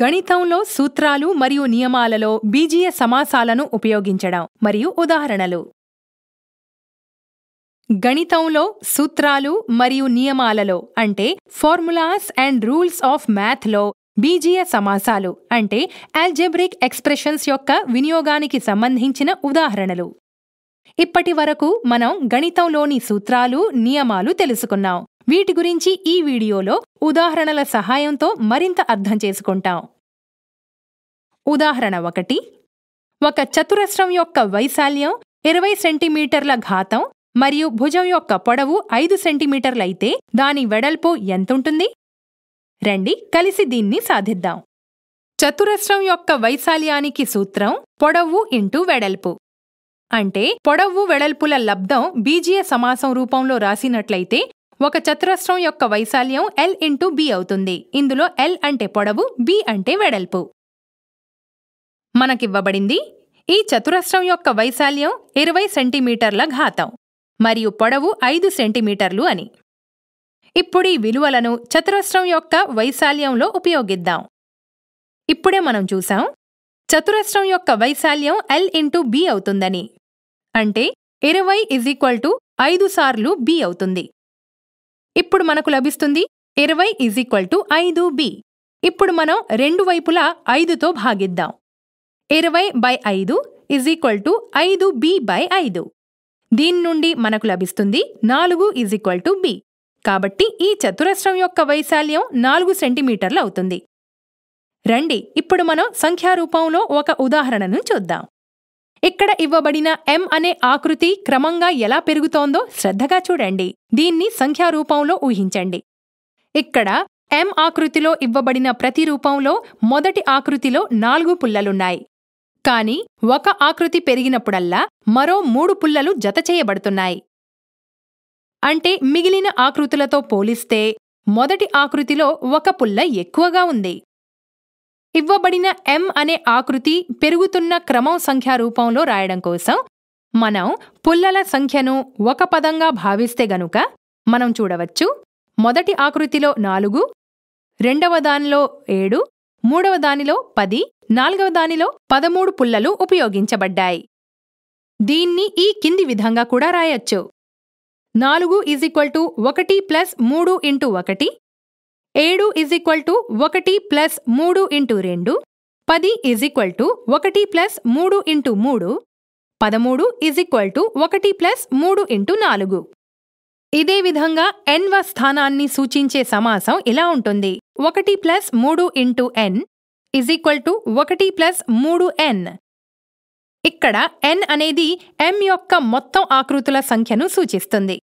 గణితంలో సూత్రాలు మరియు నియమాలలో బీజీయ సమాసాలను ఉపయోగించడం మరియు ఉదాహరణలు గణితంలో సూత్రాలు మరియు నియమాలలో అంటే ఫార్ములాస్ అండ్ రూల్స్ ఆఫ్ మ్యాథ్లో బీజీయ సమాసాలు అంటే ఆల్జెబ్రిక్ ఎక్స్ప్రెషన్స్ యొక్క వినియోగానికి సంబంధించిన ఉదాహరణలు ఇప్పటి వరకు మనం గణితంలోని సూత్రాలు నియమాలు తెలుసుకున్నాం వీటి గురించి ఈ వీడియోలో ఉదాహరణల సహాయంతో మరింత అర్థం చేసుకుంటాం ఉదాహరణ ఒకటి ఒక చతురస్రం యొక్క వైశాల్యం ఇరవై సెంటీమీటర్ల ఘాతం మరియు భుజం యొక్క పొడవు ఐదు సెంటీమీటర్లైతే దాని వెడల్పు ఎంతుంటుంది రండి కలిసి దీన్ని సాధిద్దాం చతురస్రం యొక్క వైశాల్యానికి సూత్రం పొడవు ఇంటూ వెడల్పు అంటే పొడవు వెడల్పుల లబ్ధం బీజీయ సమాసం రూపంలో రాసినట్లయితే ఒక చతురస్రం యొక్క వైశాల్యం ఎల్ ఇంటూ బి అవుతుంది ఇందులో ఎల్ అంటే పొడవు బి అంటే వెడల్పు మనకివ్వబడింది ఈ చతురస్రం యొక్క వైశాల్యం ఇరవై సెంటీమీటర్ల ఘాతం మరియు పొడవు ఐదు సెంటీమీటర్లు అని ఇప్పుడు ఈ విలువలను చతురస్రం యొక్క వైశాల్యంలో ఉపయోగిద్దాం ఇప్పుడే మనం చూసాం చతురస్రం యొక్క వైశాల్యం ఎల్ ఇంటూ బి అవుతుందని అంటే ఇరవై ఇజ్ ఈక్వల్ టు ఐదు సార్లు బి అవుతుంది ఇప్పుడు మనకు లభిస్తుంది ఇరవై ఈజీక్వల్ ఈక్వల్ టు ఐదు బి ఇప్పుడు మనం రెండు వైపులా ఐదుతో భాగిద్దాం ఇరవై బై ఐదు ఇజ్ ఈక్వల్ టు ఐదు బి బై ఐదు దీని నుండి మనకు లభిస్తుంది నాలుగు ఈజీక్వల్ ఈక్వల్ టు బి కాబట్టి ఈ చతురస్రం యొక్క వైశాల్యం నాలుగు సెంటీమీటర్లు అవుతుంది రండి ఇప్పుడు మనం సంఖ్యారూపంలో ఒక ఉదాహరణను చూద్దాం ఇక్కడ ఇవ్వబడిన ఎం అనే ఆకృతి క్రమంగా ఎలా పెరుగుతోందో శ్రద్ధగా చూడండి దీన్ని సంఖ్యారూపంలో ఊహించండి ఇక్కడ ఎం ఆకృతిలో ఇవ్వబడిన ప్రతి రూపంలో మొదటి ఆకృతిలో నాలుగు పుల్లలున్నాయి కాని ఒక ఆకృతి పెరిగినప్పుడల్లా మరో మూడు పుల్లలు జతచేయబడుతున్నాయి అంటే మిగిలిన ఆకృతులతో పోలిస్తే మొదటి ఆకృతిలో ఒక పుల్ల ఎక్కువగా ఉంది ఇవ్వబడిన ఎం అనే ఆకృతి పెరుగుతున్న క్రమం సంఖ్యా రూపంలో రాయడం కోసం మనం పుల్లల సంఖ్యను ఒక పదంగా భావిస్తే గనుక మనం చూడవచ్చు మొదటి ఆకృతిలో నాలుగు రెండవ దానిలో ఏడు మూడవ దానిలో పది నాలుగవ దానిలో పదమూడు పుల్లలు ఉపయోగించబడ్డాయి దీన్ని ఈ కింది విధంగా కూడా రాయొచ్చు నాలుగు ఈజ్ ఈక్వల్ టు ఒకటి ప్లస్ మూడు ఇంటూ ఒకటి ఏడు ఈజ్ ఈక్వల్ టు ఒకటి ప్లస్ మూడు ఇంటూ రెండు పది ఈజ్ ఈక్వల్ టు ఒకటి ప్లస్ మూడు ఇంటూ మూడు పదమూడు ఈజ్ ఈక్వల్ టు ఒకటి ప్లస్ మూడు ఇంటూ నాలుగు ఇదే విధంగా ఎన్వ స్థానాన్ని సూచించే సమాసం ఇలా ఉంటుంది ఒకటి ప్లస్ మూడు into n is equal to ఒకటి ప్లస్ మూడు ఎన్ ఇక్కడ ఎన్ అనేది ఎం యొక్క మొత్తం ఆకృతుల సంఖ్యను సూచిస్తుంది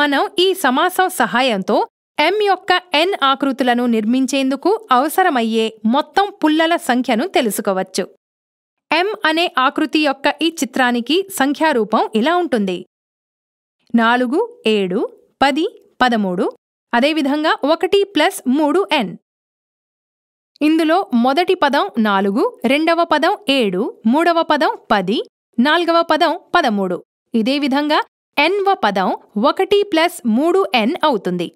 మనం ఈ సమాసం సహాయంతో ఎం యొక్క ఎన్ ఆకృతులను నిర్మించేందుకు అవసరమయ్యే మొత్తం పుల్లల సంఖ్యను తెలుసుకోవచ్చు ఎం అనే ఆకృతి యొక్క ఈ చిత్రానికి సంఖ్యారూపం ఇలా ఉంటుంది నాలుగు ఏడు పది పదమూడు అదేవిధంగా ఒకటి ప్లస్ మూడు ఎన్ ఇందులో మొదటి పదం నాలుగు రెండవ పదం ఏడు మూడవ పదం పది నాల్గవ పదం పదమూడు ఇదే విధంగా ఎన్వ పదం ఒకటి ప్లస్ మూడు ఎన్ అవుతుంది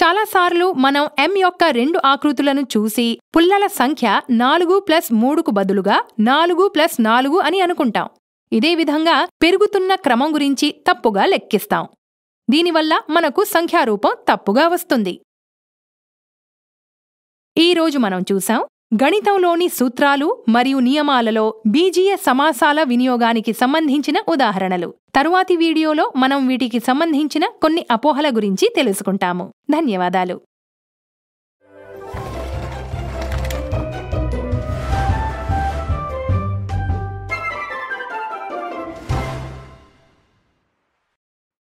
చాలాసార్లు మనం ఎం యొక్క రెండు ఆకృతులను చూసి పుల్లల సంఖ్య నాలుగు ప్లస్ మూడుకు బదులుగా నాలుగు ప్లస్ నాలుగు అని అనుకుంటాం ఇదే విధంగా పెరుగుతున్న క్రమం గురించి తప్పుగా లెక్కిస్తాం దీనివల్ల మనకు సంఖ్యారూపం తప్పుగా వస్తుంది ఈరోజు మనం చూసాం గణితంలోని సూత్రాలు మరియు నియమాలలో బీజీయ సమాసాల వినియోగానికి సంబంధించిన ఉదాహరణలు తరువాతి వీడియోలో మనం వీటికి సంబంధించిన కొన్ని అపోహల గురించి తెలుసుకుంటాము ధన్యవాదాలు